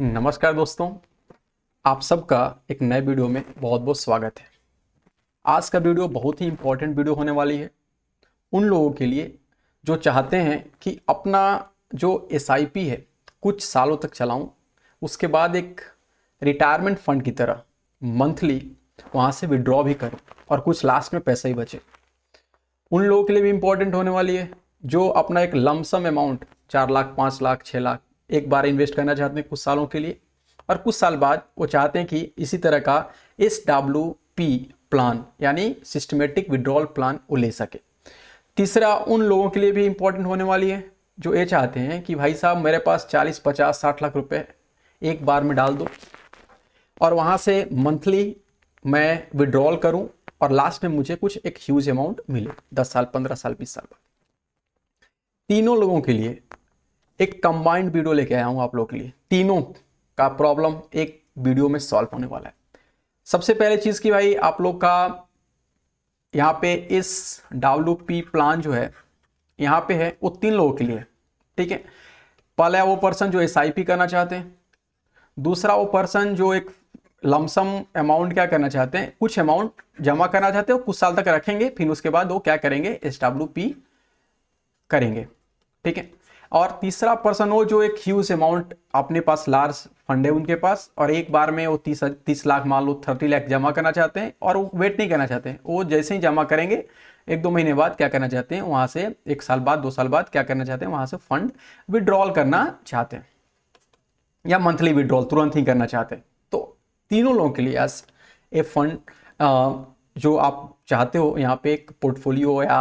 नमस्कार दोस्तों आप सबका एक नए वीडियो में बहुत बहुत स्वागत है आज का वीडियो बहुत ही इम्पोर्टेंट वीडियो होने वाली है उन लोगों के लिए जो चाहते हैं कि अपना जो एस है कुछ सालों तक चलाऊं उसके बाद एक रिटायरमेंट फंड की तरह मंथली वहाँ से विड्रॉ भी करूं और कुछ लास्ट में पैसा ही बचे उन लोगों के लिए भी इम्पोर्टेंट होने वाली है जो अपना एक लमसम अमाउंट चार लाख पाँच लाख छः लाख एक बार इन्वेस्ट करना चाहते हैं कुछ सालों के लिए और कुछ साल बाद वो चाहते हैं कि इसी तरह का एस डब्ल्यू पी प्लान यानी सिस्टमेटिक विड्रॉल प्लान वो ले सके तीसरा उन लोगों के लिए भी इम्पोर्टेंट होने वाली है जो ये चाहते हैं कि भाई साहब मेरे पास 40, 50, 60 लाख रुपए एक बार में डाल दो और वहाँ से मंथली मैं विड्रॉल करूँ और लास्ट में मुझे कुछ एक ह्यूज अमाउंट मिले दस साल पंद्रह साल बीस साल बाद तीनों लोगों के लिए एक कंबाइंड वीडियो लेके आया हूं आप लोग के लिए तीनों का प्रॉब्लम एक वीडियो में सॉल्व होने वाला है सबसे पहले चीज़ की भाई आप लोग का यहाँ पे इस डब्ल्यू पी प्लान जो है यहाँ पे है वो तीन लोगों के लिए ठीक है पहला वो पर्सन जो एस आई पी करना चाहते हैं दूसरा वो पर्सन जो एक लमसम अमाउंट क्या करना चाहते हैं कुछ अमाउंट जमा करना चाहते हैं कुछ साल तक रखेंगे फिर उसके बाद वो क्या करेंगे एस डब्ल्यू पी करेंगे ठीक है और तीसरा पर्सन हो जो एक ह्यूज अमाउंट अपने पास लार्ज फंड है उनके पास और एक बार में वो तीस तीस लाख मान लो थर्टी लाख जमा करना चाहते हैं और वो वेट नहीं करना चाहते हैं वो जैसे ही जमा करेंगे एक दो महीने बाद क्या करना चाहते हैं वहाँ से एक साल बाद दो साल बाद क्या करना चाहते हैं वहाँ से फंड विड्रॉल करना चाहते हैं या मंथली विड्रॉल तुरंत ही करना चाहते हैं तो तीनों लोगों के लिए एस ए फंड जो आप चाहते हो यहाँ पे एक पोर्टफोलियो या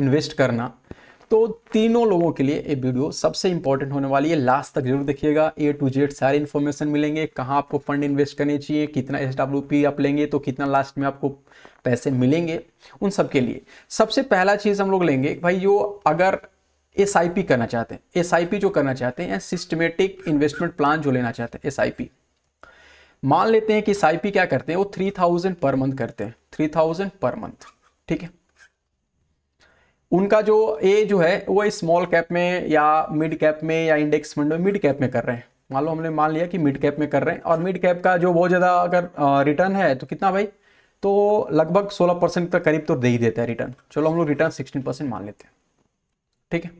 इन्वेस्ट करना तो तीनों लोगों के लिए ये वीडियो सबसे इंपॉर्टेंट होने वाली है लास्ट तक जरूर देखिएगा ए टू जेड सारे इन्फॉर्मेशन मिलेंगे कहाँ आपको फंड इन्वेस्ट करने चाहिए कितना एस आप लेंगे तो कितना लास्ट में आपको पैसे मिलेंगे उन सब के लिए सबसे पहला चीज़ हम लोग लेंगे भाई जो अगर एस करना चाहते हैं एस जो करना चाहते हैं सिस्टमेटिक इन्वेस्टमेंट प्लान जो लेना चाहते हैं एस मान लेते हैं कि एस क्या करते हैं वो थ्री थाउजेंड पर मंथ करते हैं थ्री थाउजेंड पर मंथ ठीक है उनका जो ए जो है वो स्मॉल कैप में या मिड कैप में या इंडेक्स फंड में मिड कैप में कर रहे हैं मान लो हमने मान लिया कि मिड कैप में कर रहे हैं और मिड कैप का जो बहुत ज़्यादा अगर रिटर्न है तो कितना भाई तो लगभग 16 परसेंट का करीब तो दे ही देता है रिटर्न चलो हम लोग रिटर्न 16 परसेंट मान लेते हैं ठीक है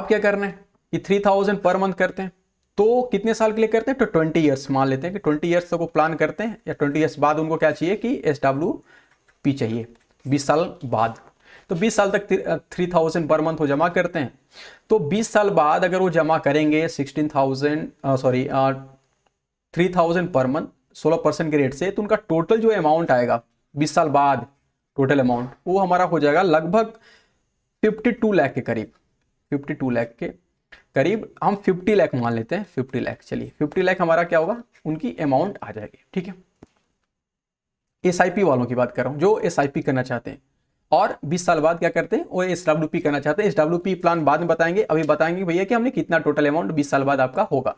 अब क्या रहे हैं ये थ्री थाउजेंड पर मंथ करते हैं तो कितने साल के लिए करते हैं तो ट्वेंटी ईयर्स मान लेते हैं कि ट्वेंटी ईयर्स तक वो प्लान करते हैं या ट्वेंटी ईयर्स बाद उनको क्या चाहिए कि एस पी चाहिए बीस साल बाद तो 20 साल तक थ्री थाउजेंड पर मंथ वो जमा करते हैं तो 20 साल बाद अगर वो जमा करेंगे 16000 sorry three thousand per month सोलह परसेंट के रेट से तो उनका टोटल जो अमाउंट आएगा बीस साल बाद टोटल अमाउंट वो हमारा हो जाएगा लगभग 52 टू लैख के करीब फिफ्टी टू लैख के करीब हम फिफ्टी लैख मान लेते हैं फिफ्टी लैख चलिए फिफ्टी लैख हमारा क्या होगा उनकी अमाउंट आ जाएगी ठीक है एस वालों की बात कर रहा हूं जो एस करना चाहते हैं और 20 साल बाद क्या करते हैं वो एस डब्ल्यू पी करना चाहते हैं एस डब्ल्यू प्लान बाद में बताएंगे अभी बताएंगे भैया कि हमने कितना टोटल अमाउंट 20 साल बाद आपका होगा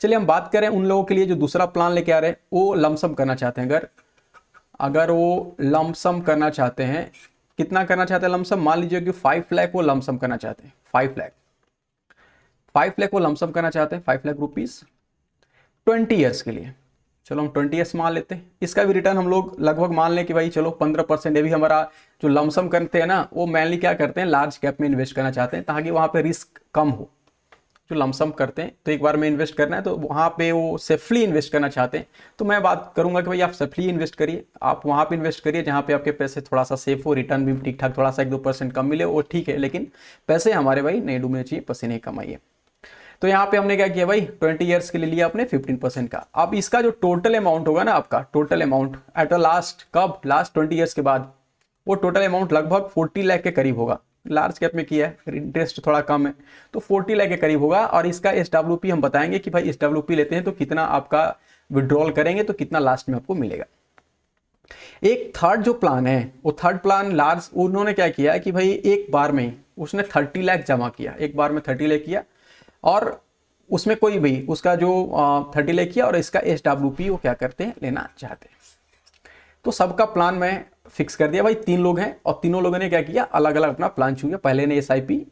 चलिए हम बात करें उन लोगों के लिए जो दूसरा प्लान लेके आ रहे हैं वो लमसम करना चाहते हैं अगर अगर वो लमसम करना चाहते हैं कितना करना चाहते हैं लमसम मान लीजिए कि फाइव लैख वो लमसम करना चाहते हैं फाइव लैख फाइव लैख वो लमसम करना चाहते हैं five lakh rupees twenty years के लिए चलो हम ट्वेंटी एस मान लेते हैं इसका भी रिटर्न हम लोग लगभग मान लें कि भाई चलो पंद्रह परसेंट ये भी हमारा जो लमसम करते हैं ना वो मेनली क्या करते हैं लार्ज कैप में इन्वेस्ट करना चाहते हैं ताकि वहाँ पे रिस्क कम हो जो लमसम करते हैं तो एक बार में इन्वेस्ट करना है तो वहाँ पे वो सेफली इन्वेस्ट करना चाहते हैं तो मैं बात करूँगा कि भाई आप सेफली इन्वेस्ट करिए आप वहाँ पर इन्वेस्ट करिए जहाँ पर आपके पैसे थोड़ा सा सेफ हो रिटर्न भी ठीक ठाक थोड़ा सा एक दो परसेंट कम मिले वो ठीक है लेकिन पैसे हमारे भाई नहीं डूबने चाहिए पसीने कमाइए तो यहाँ पे हमने क्या किया भाई ट्वेंटी ईयर्स के लिए लिया आपने फिफ्टीन परसेंट का अब इसका जो टोटल अमाउंट होगा ना आपका total amount at a last कब लास्ट ट्वेंटी ईयर्स के बाद वो टोटल अमाउंट लगभग फोर्टी लाख के करीब होगा लार्ज कैप में किया है इंटरेस्ट थोड़ा कम है तो फोर्टी लाख के करीब होगा और इसका एस हम बताएंगे कि भाई एस लेते हैं तो कितना आपका विड्रॉल करेंगे तो कितना लास्ट में आपको मिलेगा एक थर्ड जो प्लान है वो थर्ड प्लान लार्ज उन्होंने क्या किया कि भाई एक बार में उसने थर्टी लाख जमा किया एक बार में थर्टी लाख किया और उसमें कोई भी उसका जो थर्टी लेख किया और इसका एस डब्ल्यू पी वो क्या करते हैं लेना चाहते हैं तो सबका प्लान मैं फिक्स कर दिया भाई तीन लोग हैं और तीनों लोगों ने क्या किया अलग अलग अपना प्लान गया पहले ने एस आई पी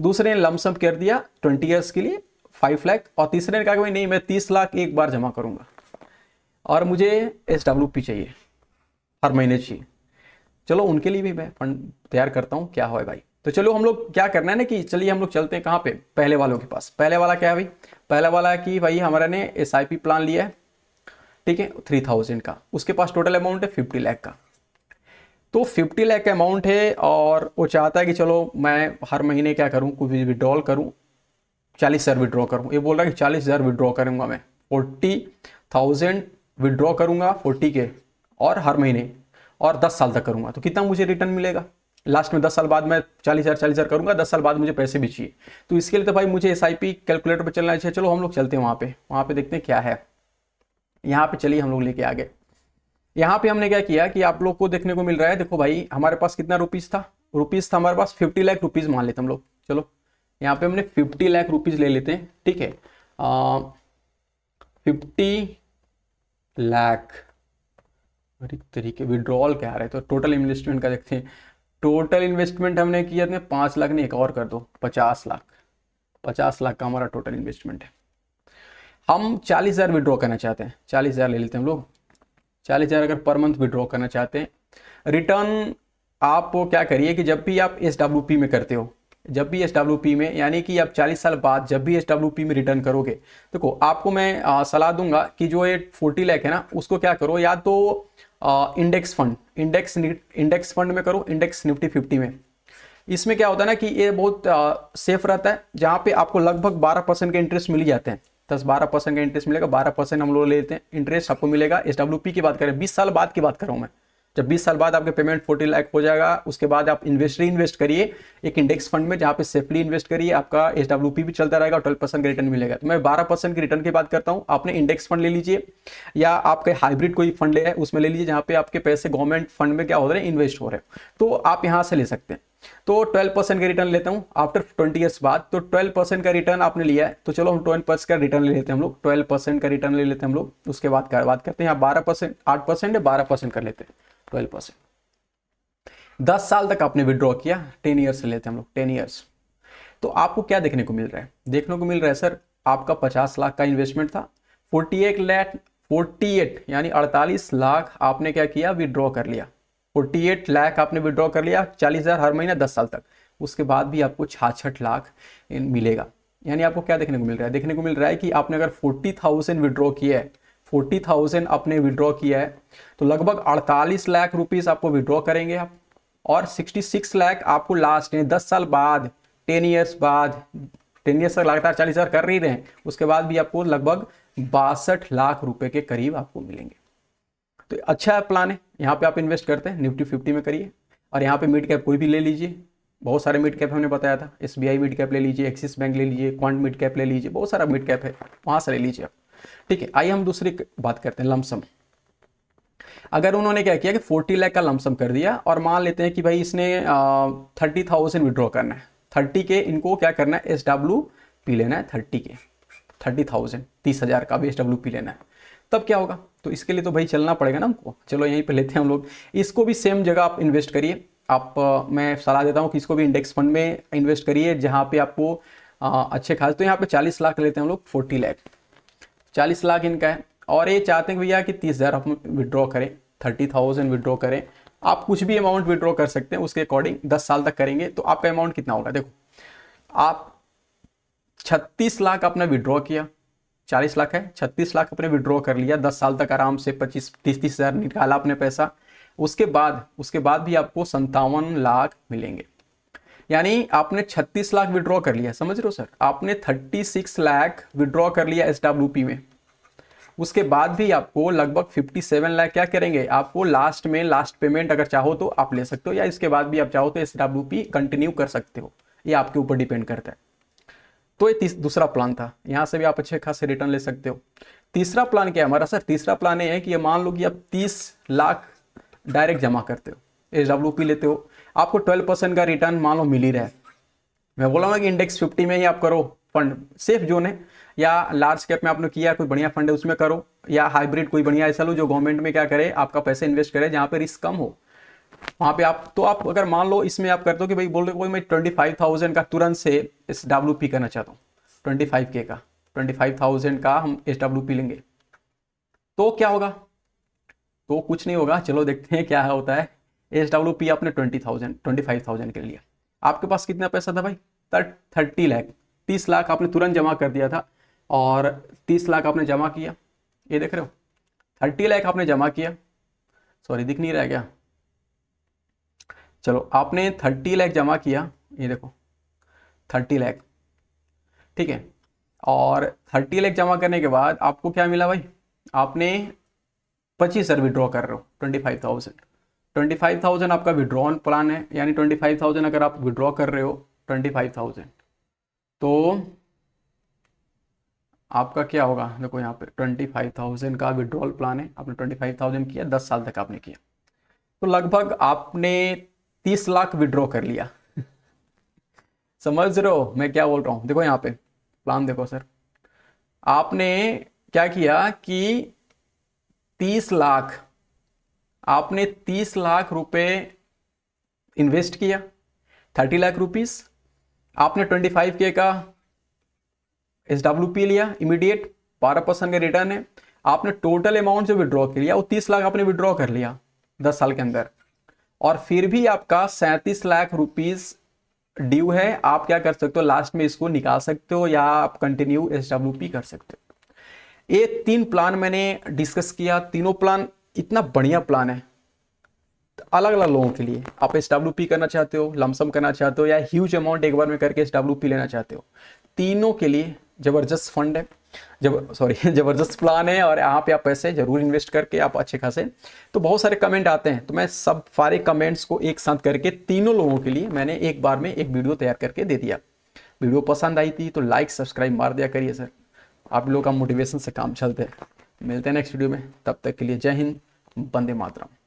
दूसरे ने लमसम कर दिया ट्वेंटी ईयर्स के लिए फाइव लाख और तीसरे ने कहा कि भाई नहीं मैं तीस लाख एक बार जमा करूँगा और मुझे एस डब्ल्यू पी चाहिए हर महीने चाहिए चलो उनके लिए भी मैं फंड तैयार करता हूँ क्या हो भाई तो चलो हम लोग क्या करना है ना कि चलिए हम लोग चलते हैं कहाँ पे पहले वालों के पास पहले वाला क्या है भाई पहला वाला है कि भाई हमारे ने एस प्लान लिया है ठीक है थ्री थाउजेंड का उसके पास टोटल अमाउंट है फिफ्टी लैख का तो फिफ्टी लैख का अमाउंट है और वो चाहता है कि चलो मैं हर महीने क्या करूँ कुछ भी विड्रॉल करूँ चालीस हज़ार विड्रॉ करूँ ये बोल रहा है कि चालीस हज़ार विड्रॉ करूँगा मैं फोर्टी थाउजेंड विड्रॉ करूँगा फोर्टी के और हर महीने और दस साल तक करूँगा तो कितना मुझे रिटर्न मिलेगा लास्ट में दस साल बाद मैं चालीस हज़ार चालीस हज़ार करूंगा दस साल बाद मुझे पैसे भी चाहिए तो इसके लिए तो भाई मुझे एस कैलकुलेटर पर चलना चाहिए चलो हम लोग चलते हैं वहां पे वहां पे देखते हैं क्या है यहाँ पे चलिए हम लोग लेके आ गए यहाँ पे हमने क्या किया कि आप लोग को देखने को मिल रहा है देखो भाई हमारे पास कितना रुपीज़ था रुपीज़ था हमारे पास फिफ्टी लाख रुपीज़ मान लेते हम लोग चलो यहाँ पे हमने फिफ्टी लाख रुपीज़ ले लेते हैं ठीक है फिफ्टी लाख तरीके विड्रॉल क्या आ रहे तो टोटल इन्वेस्टमेंट का देखते हैं टोटल इन्वेस्टमेंट हमने किया था पांच लाख नहीं एक और कर दो पचास लाख पचास लाख का हमारा टोटल इन्वेस्टमेंट है हम चालीस हज़ार विड्रॉ करना चाहते हैं चालीस हज़ार ले लेते हैं हम लोग चालीस हज़ार अगर पर मंथ विड्रॉ करना चाहते हैं रिटर्न आप क्या करिए कि जब भी आप एस में करते हो जब भी एस में यानी कि आप 40 साल बाद जब भी एस में रिटर्न करोगे देखो तो आपको मैं सलाह दूंगा कि जो ये 40 लाख है ना उसको क्या करो या तो index fund index index fund में करो इंडेक्स निफ्टी फिफ्टी में इसमें क्या होता है ना कि ये बहुत आ, सेफ रहता है जहाँ पे आपको लगभग बारह परसेंट के इंटरेस्ट मिल जाते हैं दस बारह परसेंट का इंटरेस्ट मिलेगा बारह परसेंट हम लोग लेते हैं इंटरेस्ट आपको मिलेगा एस की बात करें बीस साल बाद की बात करूँ मैं जब बीस साल बाद आपके पेमेंट फोर्टी लाख हो जाएगा उसके बाद आप इन्वेस्ट इन्वेस्ट करिए एक इंडेक्स फंड में जहाँ पे सेफली इन्वेस्ट करिए आपका एच भी चलता रहेगा ट्वेल्व परसेंट का रिटर्न मिलेगा तो मैं बारह परसेंट की रिटर्न की बात करता हूँ आपने इंडेक्स फंड ले लीजिए या आपके हाइब्रिड कोई फंड है उसमें ले लीजिए जहाँ पे आपके पैसे गवर्नमेंट फंड में क्या हो रहे हैं इन्वेस्ट हो रहे हैं तो आप यहाँ से ले सकते हैं तो 12 परसेंट का रिटर्न लेता हूं आफ्टर 20 ईयर्स बाद तो 12 परसेंट का रिटर्न आपने लिया है तो चलो हम 12 परसेंट का रिटर्न ले लेते हैं हम लोग 12 परसेंट का रिटर्न ले लेते हैं हम लोग उसके बाद बात करते हैं बारह 12 परसेंट आठ परसेंट या बारह परसेंट कर लेते हैं ट्वेल्व परसेंट दस साल तक आपने विड्रॉ किया टेन ईयर्स लेते हैं हम लोग टेन ईयर्स तो आपको क्या देखने को मिल रहा है देखने को मिल रहा है सर आपका पचास लाख का इन्वेस्टमेंट था forty eight lakh forty eight यानी अड़तालीस लाख आपने क्या किया विड्रॉ कर लिया फोर्टी एट लाख आपने विड्रॉ कर लिया चालीस हज़ार हर महीना दस साल तक उसके बाद भी आपको छाछठ लाख मिलेगा यानी आपको क्या देखने को मिल रहा है देखने को मिल रहा है कि आपने अगर फोर्टी थाउजेंड विड्रॉ किया है फोर्टी थाउजेंड आपने विड्रॉ किया है तो लगभग अड़तालीस लाख रुपीज़ आपको विड्रॉ करेंगे आप और सिक्सटी सिक्स लाख आपको लास्ट यानी दस साल बाद टेन ईयर्स बाद टेन ईयर्स तक लगातार चालीस हज़ार कर ही रहे हैं उसके बाद भी आपको लगभग बासठ लाख रुपए के करीब आपको मिलेंगे तो अच्छा प्लान है यहाँ पे आप इन्वेस्ट करते हैं निफ्टी फिफ्टी में करिए और यहाँ पे मिड कैप कोई भी ले लीजिए बहुत सारे मिड कैप हमने बताया था एस मिड कैप ले लीजिए एक्सिस बैंक ले लीजिए क्वांट मिड कैप ले लीजिए बहुत सारा मिड कैप है वहाँ से ले लीजिए आप ठीक है आइए हम दूसरी बात करते हैं लमसम अगर उन्होंने क्या किया कि फोर्टी लाख का लमसम कर दिया और मान लेते हैं कि भाई इसने थर्टी थाउजेंड विड्रॉ करना है थर्टी के इनको क्या करना है एस डब्ल्यू पी लेना है थर्टी के थर्टी थाउजेंड तीस हज़ार का भी एस डब्ल्यू पी लेना है तब क्या होगा तो इसके लिए तो भाई चलना पड़ेगा ना हमको चलो यहीं पर लेते हैं हम लोग इसको भी सेम जगह आप इन्वेस्ट करिए आप मैं सलाह देता हूँ कि इसको भी इंडेक्स फंड में इन्वेस्ट करिए जहाँ पे आपको अच्छे खास तो यहाँ पे चालीस लाख लेते हैं हम लोग फोर्टी लैख चालीस लाख इनका है और ये चाहते हैं भैया कि तीस हज़ार हम विड्रॉ करें थर्टी थाउजेंड विड्रॉ करें आप कुछ भी अमाउंट विड्रॉ कर सकते हैं उसके अकॉर्डिंग दस साल तक करेंगे तो आपका अमाउंट कितना होगा देखो आप छत्तीस लाख आपने विड्रॉ किया चालीस लाख है छत्तीस लाख आपने विड्रॉ कर लिया दस साल तक आराम से पच्चीस तीस तीस हज़ार निकाला आपने पैसा उसके बाद उसके बाद भी आपको संतावन लाख मिलेंगे यानी आपने 36 लाख विड्रॉ कर लिया समझ रहे हो सर आपने 36 लाख विड्रॉ कर लिया एस में उसके बाद भी आपको लगभग 57 लाख क्या करेंगे आपको लास्ट में लास्ट पेमेंट अगर चाहो तो आप ले सकते हो या इसके बाद भी आप चाहो तो एस कंटिन्यू कर सकते हो ये आपके ऊपर डिपेंड करता है तो ये दूसरा प्लान था यहाँ से भी आप अच्छे खासे रिटर्न ले सकते हो तीसरा प्लान क्या है हमारा सर तीसरा प्लान ये है कि ये मान लो कि आप 30 लाख डायरेक्ट जमा करते हो एस लेते हो आपको ट्वेल्व परसेंट का रिटर्न मान लो मिल ही रहा है मैं बोला हूँ कि इंडेक्स फिफ्टी में ही आप करो फंड सेफ जोन है या लार्ज कैप में आपने किया कोई बढ़िया फंड है उसमें करो या हाइब्रिड कोई बढ़िया ऐसा लो जो गवर्नमेंट में क्या करे आपका पैसे इन्वेस्ट करे जहाँ पे रिस्क कम हो वहाँ पे आप तो आप अगर मान लो इसमें आप करते हो कि भाई बोल रहे हो मैं ट्वेंटी फाइव थाउजेंड का तुरंत से एस डब्ल्यू पी करना चाहता हूँ ट्वेंटी फाइव के का ट्वेंटी फाइव थाउजेंड का हम एस डब्ल्यू पी लेंगे तो क्या होगा तो कुछ नहीं होगा चलो देखते हैं क्या होता है एस डब्ल्यू पी आपने twenty thousand twenty five thousand के लिया आपके पास कितना पैसा था भाई थर्टी लाख तीस लाख आपने तुरंत जमा कर दिया था और तीस लाख आपने जमा किया ये देख रहे हो थर्टी लाख आपने जमा किया सॉरी दिख नहीं रहा क्या चलो आपने थर्टी लाख जमा किया ये देखो थर्टी लाख ठीक है और थर्टी लाख जमा करने के बाद आपको क्या मिला भाई आपने पच्चीस हजार विड्रॉ कर रहे हो ट्वेंटी फाइव थाउजेंड 25,000 आपका विड्रॉन प्लान है यानी 25,000 अगर आप विड्रॉ कर रहे हो 25,000 तो आपका क्या होगा देखो यहाँ पे 25,000 का विड्रॉल प्लान है आपने 25,000 किया 10 साल तक आपने किया तो लगभग आपने 30 लाख विड्रॉ कर लिया समझ रहे हो मैं क्या बोल रहा हूँ देखो यहाँ पे प्लान देखो सर आपने क्या किया कि तीस लाख आपने तीस लाख रुपए इन्वेस्ट किया थर्टी लाख रुपीस आपने ट्वेंटी फाइव के का एस डब्ल्यू पी लिया इमीडिएट बारह परसेंट का रिटर्न है आपने टोटल अमाउंट जो विड्रॉ कर लिया वो तीस लाख आपने विड्रॉ कर लिया दस साल के अंदर और फिर भी आपका सैंतीस लाख रुपीज ड्यू है आप क्या कर सकते हो लास्ट में इसको निकाल सकते हो या आप कंटिन्यू एस कर सकते हो ये तीन प्लान मैंने डिस्कस किया तीनों प्लान इतना बढ़िया प्लान है तो अलग अलग लोगों के लिए आप एस डब्ल्यू करना चाहते हो लमसम करना चाहते हो या ह्यूज अमाउंट एक बार में करके एस डब्ल्यू लेना चाहते हो तीनों के लिए ज़बरदस्त फंड है जब सॉरी ज़बरदस्त प्लान है और यहाँ पे आप पैसे जरूर इन्वेस्ट करके आप अच्छे खासे तो बहुत सारे कमेंट आते हैं तो मैं सब सारे कमेंट्स को एक साथ करके तीनों लोगों के लिए मैंने एक बार में एक वीडियो तैयार करके दे दिया वीडियो पसंद आई थी तो लाइक सब्सक्राइब मार दिया करिए सर आप लोग का मोटिवेशन से काम चलते हैं मिलते हैं नेक्स्ट वीडियो में तब तक के लिए जय हिंद बंदे मातरम